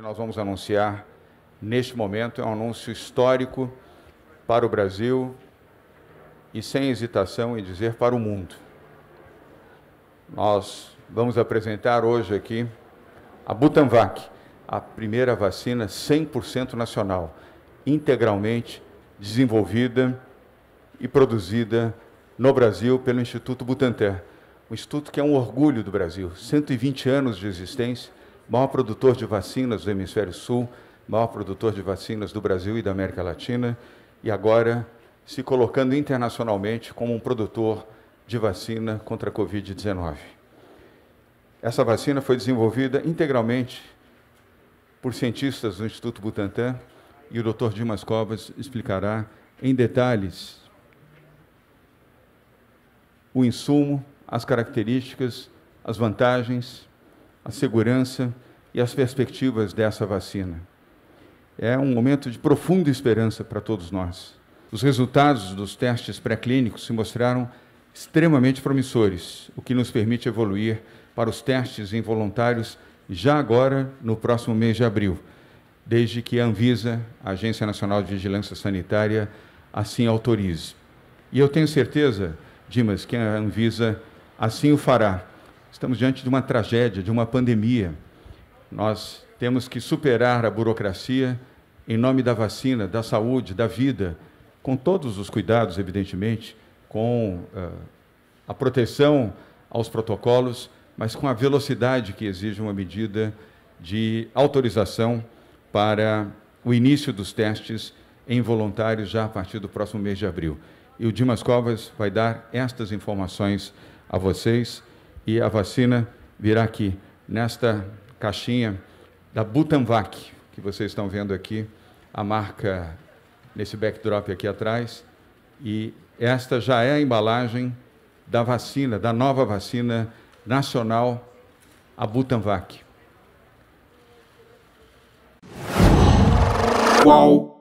que nós vamos anunciar neste momento é um anúncio histórico para o Brasil e, sem hesitação em dizer, para o mundo. Nós vamos apresentar hoje aqui a Butanvac, a primeira vacina 100% nacional, integralmente desenvolvida e produzida no Brasil pelo Instituto Butantan, um instituto que é um orgulho do Brasil, 120 anos de existência maior produtor de vacinas do Hemisfério Sul, maior produtor de vacinas do Brasil e da América Latina, e agora se colocando internacionalmente como um produtor de vacina contra a Covid-19. Essa vacina foi desenvolvida integralmente por cientistas do Instituto Butantan e o Dr. Dimas Covas explicará em detalhes o insumo, as características, as vantagens a segurança e as perspectivas dessa vacina. É um momento de profunda esperança para todos nós. Os resultados dos testes pré-clínicos se mostraram extremamente promissores, o que nos permite evoluir para os testes em voluntários já agora, no próximo mês de abril, desde que a Anvisa, a Agência Nacional de Vigilância Sanitária, assim autorize. E eu tenho certeza, Dimas, que a Anvisa assim o fará, Estamos diante de uma tragédia, de uma pandemia. Nós temos que superar a burocracia em nome da vacina, da saúde, da vida, com todos os cuidados, evidentemente, com uh, a proteção aos protocolos, mas com a velocidade que exige uma medida de autorização para o início dos testes em voluntários já a partir do próximo mês de abril. E o Dimas Covas vai dar estas informações a vocês e a vacina virá aqui, nesta caixinha da Butanvac, que vocês estão vendo aqui, a marca nesse backdrop aqui atrás. E esta já é a embalagem da vacina, da nova vacina nacional, a Butanvac. Qual?